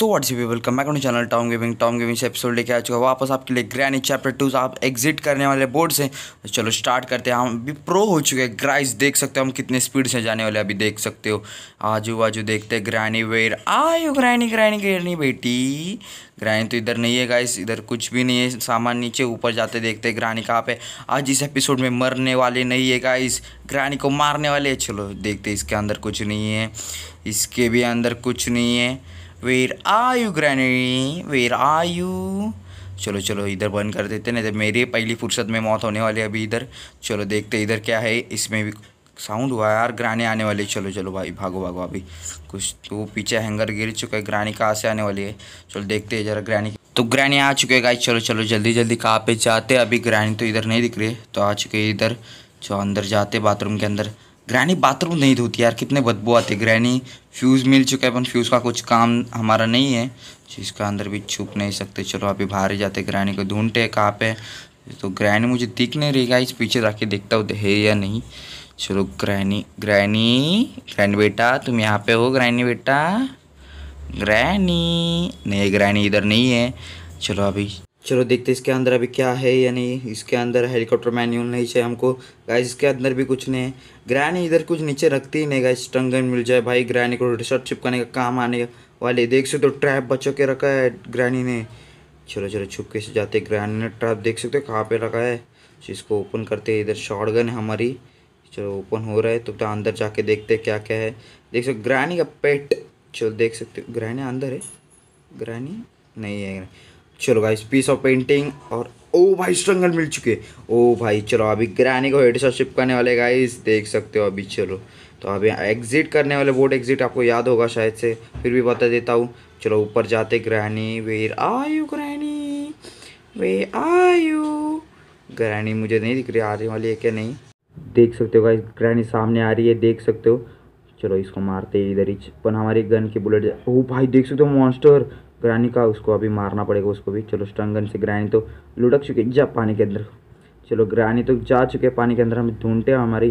so what's you welcome मैं अपने channel Tom gaming Tom gaming से एपिसोड लेके आ चुका वापस आपके लिए ग्रैनी चैप्टर टू आप एग्जिट करने वाले बोर्ड से तो चलो स्टार्ट करते हैं हम अभी प्रो हो चुके हैं ग्राइस देख सकते हो हम कितने स्पीड से जाने वाले अभी देख सकते हो आजू बाजू देखते हैं Granny where are you Granny Granny Granny बेटी ग्रैनी तो इधर नहीं है गाइस इधर कुछ भी नहीं है सामान नीचे ऊपर जाते देखते हैं ग्रैनी कहाँ पे आज इस एपिसोड में मरने वाले नहीं है गाइस ग्रैनी को मारने वाले चलो देखते इसके अंदर कुछ नहीं है इसके भी अंदर कुछ नहीं है where are you Granny where are you चलो चलो इधर बंद कर देते नहीं तो मेरी पहली फुर्सत में मौत होने वाली है अभी इधर चलो देखते इधर क्या है इसमें भी साउंड हुआ यार ग्रानी आने वाली चलो चलो भाई भागो भागो अभी कुछ तो पीछे हैंगर गिर चुका है ग्रानी कहाँ से आने वाली है चलो देखते हैं जरा ग्रानी तो ग्रानी आ चुके हैं चलो चलो जल्दी जल्दी कहाँ पे जाते अभी ग्रानी तो इधर नहीं दिख रही तो आ चुके इधर चलो अंदर जाते बाथरूम के अंदर ग्रैनी बाथरूम नहीं धोती यार कितने बदबू आते ग्रैनी फ्यूज़ मिल चुका है अपन फ्यूज़ का कुछ काम हमारा नहीं है जिसका अंदर भी छुप नहीं सकते चलो अभी बाहर ही जाते ग्रैनी को ढूंढते हैं कहाँ पे तो ग्रैनी मुझे दिख नहीं रही गाइस पीछे जाके देखता हूँ है या नहीं चलो ग्रैनी ग्रैनी ग्रैनी बेटा तुम यहाँ पे हो ग्रैनी बेटा ग्रैनी नहीं ग्रैनी इधर नहीं है चलो अभी चलो देखते इसके अंदर अभी क्या है या नहीं इसके अंदर हेलीकॉप्टर मैन्यूल नहीं चाहिए हमको गाइस इसके अंदर भी कुछ नहीं है ग्रैनी इधर कुछ नीचे रखती ही नहीं गाइस स्टन गन मिल जाए भाई ग्रैनी को रिसर्च चिपकाने का काम आने वाले देख सकते हो तो ट्रैप बचो के रखा है ग्रैनी ने चलो चलो छुप के से जाते ग्रैनी ने ट्रैप देख सकते हो कहाँ पे रखा है तो इसको ओपन करते हैं इधर शॉर्ट गन है हमारी चलो ओपन हो रहा है तो अंदर जाके देखते क्या क्या है देख सकते ग्रैनी का पेट चलो देख सकते हो ग्रैनी अंदर है ग्रैनी नहीं है चलो भाई पीस ऑफ पेंटिंग और ओ भाई स्ट्रंगल मिल चुके ओ भाई चलो अभी ग्रैनी को हेड शॉट शिप करने वाले गाइस देख सकते हो अभी चलो तो अभी एग्जिट करने वाले बोर्ड एग्जिट आपको याद होगा शायद से फिर भी बता देता हूँ चलो ऊपर जाते ग्रहणी वेर आयु ग्रहणी वे आयु ग्रहणी मुझे नहीं दिख रही आ रही वाली है क्या नहीं देख सकते हो गाइस ग्रहणी सामने आ रही है देख सकते हो चलो इसको मारते इधर ही पर हमारी गन की बुलेट ओ भाई देख सकते हो मॉन्स्टर ग्रानी का उसको अभी मारना पड़ेगा उसको भी चलो स्टंगन से ग्रानी तो लुढ़क चुके जा पानी के अंदर चलो ग्रानी तो जा चुके पानी के अंदर हम ढूंढते हैं हमारी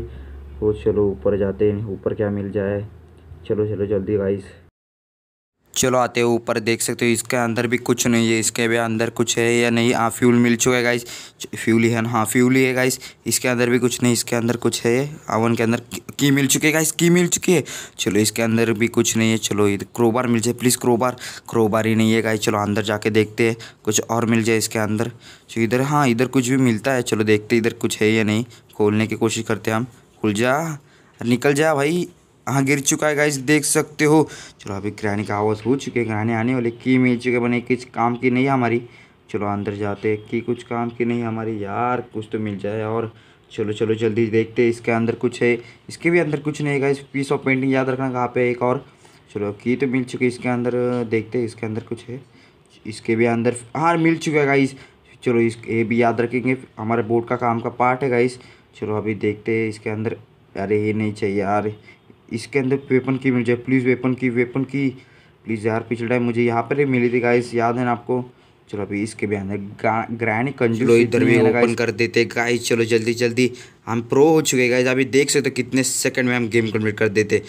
वो चलो ऊपर जाते हैं ऊपर क्या मिल जाए चलो चलो जल्दी गाइस चलो आते हो ऊपर देख सकते हो इसके अंदर भी कुछ नहीं है इसके भी अंदर कुछ है या नहीं हाँ फ्यूल मिल चुका है गाइस फ्यूल ही है हाँ फ्यूल ही है गाइस इसके अंदर भी कुछ नहीं इसके अंदर कुछ है आवन के अंदर की मिल चुकी है गाइस की मिल चुकी है चलो इसके अंदर भी कुछ नहीं है चलो इधर क्रोबार मिल जाए प्लीज़ क्रोबार क्रोबार ही नहीं है गाइस चलो अंदर जाके देखते हैं कुछ और मिल जाए इसके अंदर इधर हाँ इधर कुछ भी मिलता है चलो देखते इधर कुछ है या नहीं खोलने की कोशिश करते हैं हम खुल जा निकल जा भाई कहाँ गिर चुका है गाइस देख सकते हो चलो अभी किराने का आवाज़ हो चुके किराने आने वाले की मिल चुके बने किस काम की नहीं हमारी चलो अंदर जाते कि कुछ काम की नहीं हमारी यार कुछ तो मिल जाए और चलो चलो जल्दी देखते इसके अंदर कुछ है इसके भी अंदर कुछ नहीं है इस पीस ऑफ पेंटिंग याद रखना कहाँ पे एक और चलो की तो मिल चुकी इसके अंदर देखते इसके अंदर कुछ है इसके भी अंदर हाँ मिल चुका है गाइस चलो इस ये भी याद रखेंगे हमारे बोर्ड का काम का पार्ट है गाइस चलो अभी देखते हैं इसके अंदर अरे ये नहीं चाहिए यार इसके अंदर वेपन की मिल जाए प्लीज़ वेपन की वेपन की प्लीज़ यार पिछले टाइम मुझे यहाँ पर मिली थी गाइस याद है ना आपको चलो अभी इसके भी अंदर ग्रैंड कंजूस इधर भी ओपन कर देते गाइस चलो जल्दी जल्दी हम प्रो हो चुके गाइस अभी देख सकते हो तो कितने सेकंड में हम गेम कंप्लीट कर देते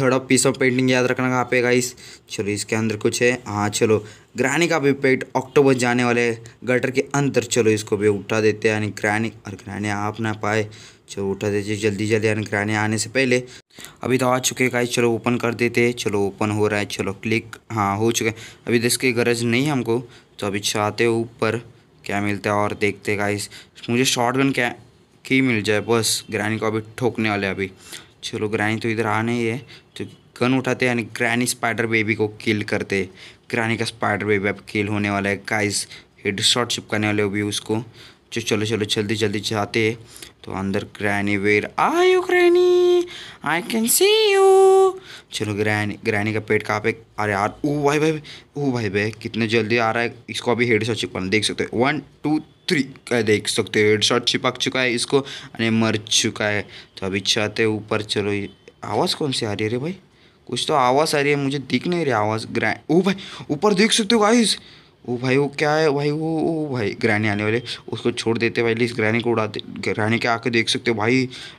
third of piece of painting याद रखना कहाँ पे गाइस चलो इसके अंदर कुछ है हाँ चलो ग्रैनी का भी पेट अक्टूबर जाने वाले गटर के अंदर चलो इसको भी उठा देते हैं यानी ग्रैनी और ग्रैनी आप ना पाए चलो उठा दीजिए जल्दी जल्दी यानी किराने आने से पहले अभी तो आ चुके गाइस चलो ओपन कर देते हैं चलो ओपन हो रहा है चलो क्लिक हाँ हो चुका है अभी तो इसकी गरज नहीं है हमको तो अभी चाहते हो ऊपर क्या मिलता है और देखते गाइस मुझे शॉर्ट गन क्या की मिल जाए बस ग्रैनी को अभी ठोकने वाले अभी चलो ग्रैनी तो इधर आने ही है तो गन उठाते यानी ग्रैनी स्पाइडर बेबी को किल करते ग्रैनी का स्पाइडर बेबी अब किल होने वाला है गाइस हेड शॉट चिपकाने वाले अभी उसको जो चलो चलो जल्दी जल्दी जाते तो अंदर Granny where are you Granny I can see you चलो ग्रैनी ग्रैनी का पेट कहाँ पे अरे यार ओ भाई भाई ओ भाई भाई कितने जल्दी आ रहा है इसको अभी हेड शॉट छिपाना देख सकते हो वन टू थ्री का देख सकते हो हेड शॉट छिपक चुका है इसको अरे मर चुका है तो अभी छत ऊपर चलो आवाज़ कौन सी आ रही है रे भाई कुछ तो आवाज़ आ रही है मुझे दिख नहीं रही आवाज़ ग्रैंड ओ भाई ऊपर देख सकते हो गाइस वो भाई वो क्या है भाई वो वो भाई ग्रहणी आने वाले उसको छोड़ देते भाई इस ग्रहणी को उड़ाते ग्रहणी के आके देख सकते हो भाई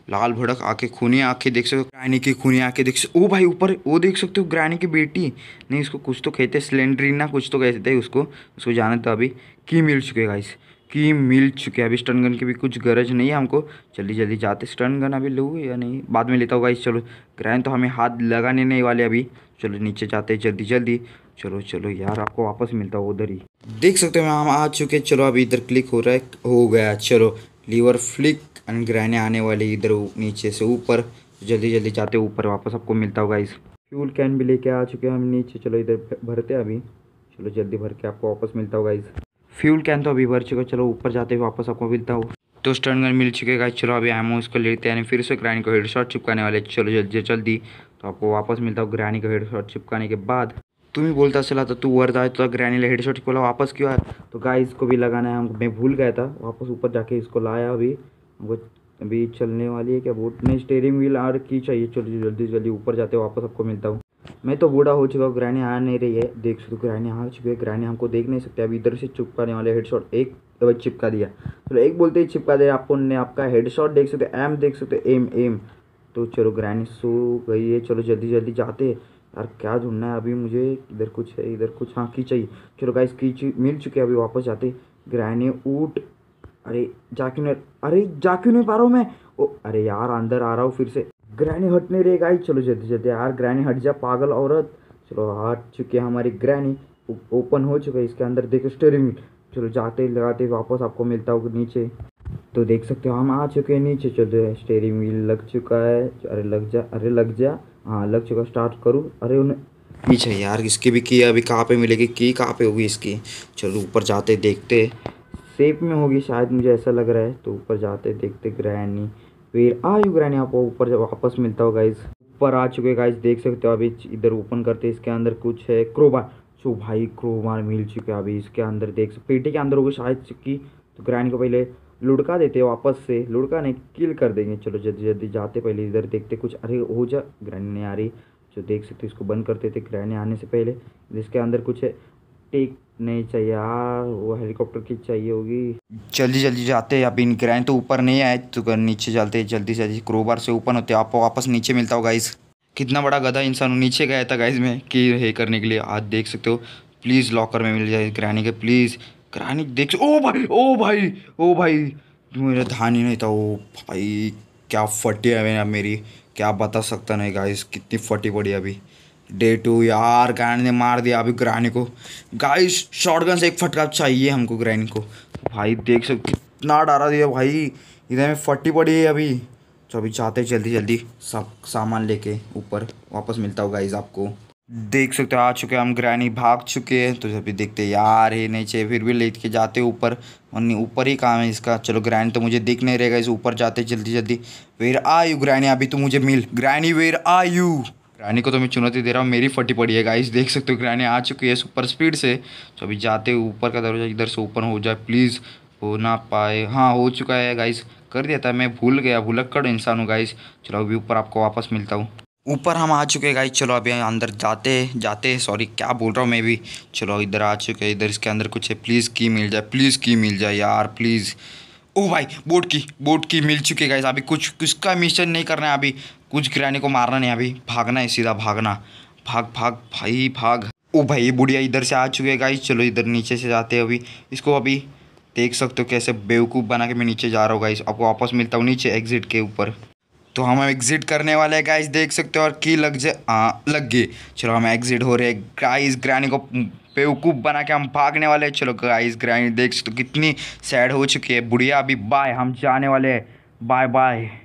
लाल भड़क आके खूनी आके देख सकते हो ग्रहणी की खूनी आके देख सकते ओ भाई ऊपर वो देख सकते हो ग्रहणी की बेटी नहीं उसको कुछ तो कहते ना कुछ तो कहते उसको उसको जाना था अभी की मिल चुके गाइस की मिल चुके अभी स्टन गन की भी कुछ गरज नहीं है हमको जल्दी जल्दी जाते स्टन गन अभी लूँ या नहीं बाद में लेता होगा इस चलो ग्रहण तो हमें हाथ लगाने नहीं वाले अभी चलो नीचे जाते हैं जल्दी जल्दी चलो चलो यार आपको वापस मिलता है उधर ही देख सकते हो हम आ चुके चलो अभी इधर क्लिक हो रहा है हो गया चलो लीवर फ्लिक एंड आने वाले इधर नीचे से ऊपर जल्दी जल्दी जाते ऊपर वापस आपको मिलता होगा इस फ्यूल कैन भी लेके आ चुके हैं हम नीचे चलो इधर भरते हैं अभी चलो जल्दी भर के आपको वापस मिलता होगा इस फ्यूल कैन तो अभी भर चुका चलो ऊपर जाते हुए वापस आपको मिलता हो तो स्टन मिल चुके चुकेगा चलो अभी एमओ इसको लेते हैं फिर से ग्राइंड को हेडशॉट चिपकाने वाले चलो जल्दी जल्दी तो आपको वापस मिलता हो ग्रैनी का हेडशॉट चिपकाने के बाद तुम्हें बोलता चला तो तू वर जाए तो ग्रैनी हेडशॉट को वापस क्यों आया तो गाय इसको भी लगाना है हम मैं भूल गया था वापस ऊपर जाके इसको लाया अभी हमको अभी चलने वाली है क्या बोट नहीं स्टेयरिंग व्हील आर की चाहिए चलो जल्दी जल्दी ऊपर जाते वापस आपको मिलता हूँ मैं तो बूढ़ा हो चुका हूँ ग्रैनी आ नहीं रही है देख सकते ग्रैनी आ चुकी है ग्रैनी हमको देख नहीं सकते अभी इधर से चिपकाने वाले हेडशॉट एक चिपका दिया चलो तो एक बोलते ही चिपका दिया आपको ने आपका हेडशॉट देख सकते एम देख सकते एम एम तो चलो ग्रैनी सो गई है चलो जल्दी जल्दी जाते यार क्या ढूंढना है अभी मुझे इधर कुछ है इधर कुछ हाँ की चाहिए चलो गाइस की मिल चुके अभी वापस जाते ग्रैनी ऊट अरे जा क्यों नहीं अरे जा क्यों नहीं पा रहा हूँ मैं ओ अरे यार अंदर आ रहा हूँ फिर से ग्रैनी हट नहीं रही चलो जल्दी जल्दी यार ग्रैनी हट जा पागल औरत चलो हट चुकी है हमारी ग्रैनी ओपन हो चुका है इसके अंदर देखो स्टेरिंग चलो जाते लगाते वापस आपको मिलता होगा नीचे तो देख सकते हो हम आ चुके हैं नीचे हैं स्टेयरिंग व्हील लग चुका है अरे लग जा अरे लग जा हाँ लग चुका स्टार्ट करूँ अरे उन्हें पीछे यार इसकी भी की अभी कहाँ पे मिलेगी की कहाँ पे होगी इसकी चलो ऊपर जाते देखते सेप में होगी शायद मुझे ऐसा लग रहा है तो ऊपर जाते देखते ग्रैनी फिर आयु ग्रैनी आपको ऊपर जब वापस मिलता हो इस ऊपर आ चुके गाइज देख सकते हो अभी इधर ओपन करते इसके अंदर कुछ है क्रोबार सो भाई क्रोबार मिल चुके अभी इसके अंदर देख सकते पेटी के अंदर होगी शायद की तो ग्रैनी को पहले लुड़का देते वापस से लुड़का नहीं किल कर देंगे चलो जल्दी जल्दी जाते पहले इधर देखते कुछ अरे हो जा ग्रैंड नहीं आ रही जो देख सकते इसको बंद करते थे ग्रैंड आने से पहले जिसके अंदर कुछ है टेक नहीं चाहिए यार हाँ, वो हेलीकॉप्टर की चाहिए होगी जल्दी जल्दी जाते अब इन ग्रैंड तो ऊपर नहीं आए तो नीचे जाते जल्दी जल्दी क्रोबार से ओपन होते आपको वापस नीचे मिलता हो गाइस कितना बड़ा गधा इंसान नीचे गया था गाइस में कि हे करने के लिए आज देख सकते हो प्लीज़ लॉकर में मिल जाए ग्रैनी के प्लीज़ कराने देख ओ भाई ओ भाई ओ भाई मेरा ध्यान ही नहीं था ओ भाई क्या फटी है मेरी क्या बता सकता नहीं गाइस कितनी फटी पड़ी अभी डे टू यार ग्रैंड ने मार दिया अभी ग्रैनी को गाइस शॉटगन से एक फटका चाहिए हमको ग्रैनी को भाई देख सकते कितना डरा दिया भाई इधर में फटी पड़ी है अभी तो अभी चाहते जल्दी जल्दी सब सामान लेके ऊपर वापस मिलता हूँ गाइस आपको देख सकते हो आ चुके हम ग्रैनी भाग चुके हैं तो अभी देखते यार ये नीचे फिर भी लेट के जाते ऊपर और ऊपर ही काम है इसका चलो ग्रैनी तो मुझे दिख नहीं रहेगा इस ऊपर जाते जल्दी जल्दी वेर आ यू ग्रैनी अभी तो मुझे मिल Granny where are you Granny को तो मैं चुनौती दे रहा हूँ मेरी फटी पड़ी है गाइस देख सकते हो ग्रैनी आ चुकी है सुपर स्पीड से तो अभी जाते ऊपर का दरवाजा इधर से ओपन हो जाए प्लीज़ हो ना पाए हाँ हो चुका है गाइस कर दिया था मैं भूल गया भूलक्कड़ इंसान हूँ गाइस चलो अभी ऊपर आपको वापस मिलता हूँ ऊपर हम आ चुके हैं चलो अभी अंदर जाते जाते सॉरी क्या बोल रहा हूँ मैं भी चलो इधर आ चुके हैं इधर इसके अंदर कुछ है प्लीज़ की मिल जाए प्लीज़ की मिल जाए यार प्लीज़ ओ भाई बोट की बोट की मिल चुकी गाइस अभी कुछ किसका मिशन नहीं करना है अभी कुछ किराने को मारना नहीं अभी भागना है सीधा भागना भाग भाग भाई भाग ओ भाई ये बुढ़िया इधर से आ चुके गाइस चलो इधर नीचे से जाते हैं अभी इसको अभी देख सकते हो कैसे बेवकूफ़ बना के मैं नीचे जा रहा हूँ गाइस आपको वापस मिलता हूँ नीचे एग्जिट के ऊपर तो हम एग्ज़िट करने वाले हैं गाइस देख सकते हो और की लग जाए लग गई चलो हम एग्ज़िट हो रहे हैं गाइस ग्रैनी को बेवकूफ़ बना के हम भागने वाले हैं चलो गाइस ग्रैनी देख सकते हो कितनी सैड हो चुकी है बुढ़िया अभी बाय हम जाने वाले बाय बाय